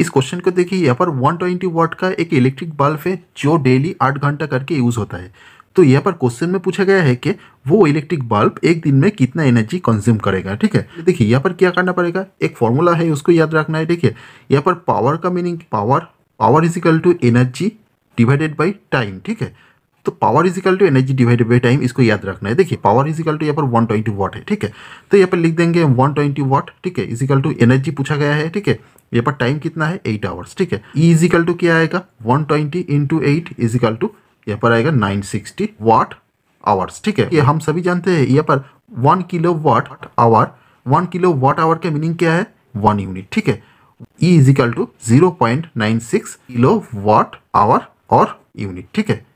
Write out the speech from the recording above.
इस क्वेश्चन को देखिए यहाँ पर 120 वाट का एक इलेक्ट्रिक बल्ब है जो डेली आठ घंटा करके यूज़ होता है तो यहाँ पर क्वेश्चन में पूछा गया है कि वो इलेक्ट्रिक बल्ब एक दिन में कितना एनर्जी कंज्यूम करेगा ठीक है तो देखिए यहाँ पर क्या करना पड़ेगा एक फॉर्मूला है उसको याद रखना है देखिए यहाँ पर पावर का meaning power power is to energy divided by time ठीक है तो power equal to energy divided by time इसको याद रखना है देखिए पावर इजिकल टू यहाँ पर 120 ट्वेंटी वॉट है ठीक है तो यहाँ पर लिख देंगे 120 ट्वेंटी वॉट ठीक है इजिकल टू एनर्जी पूछा गया है ठीक है यहाँ पर टाइम कितना है एट आवर्स ठीक है ई इजिकल टू क्या आएगा one twenty into eight equal to यहाँ पर आएगा नाइन सिक्सटी वॉट आवर्स ठीक है ये हम सभी जानते हैं यहाँ पर one kilo watt hour one kilo watt hour का मीनिंग क्या है वन यूनिट ठीक है E equal to zero point nine six kilo watt hour और यूनिट ठीक है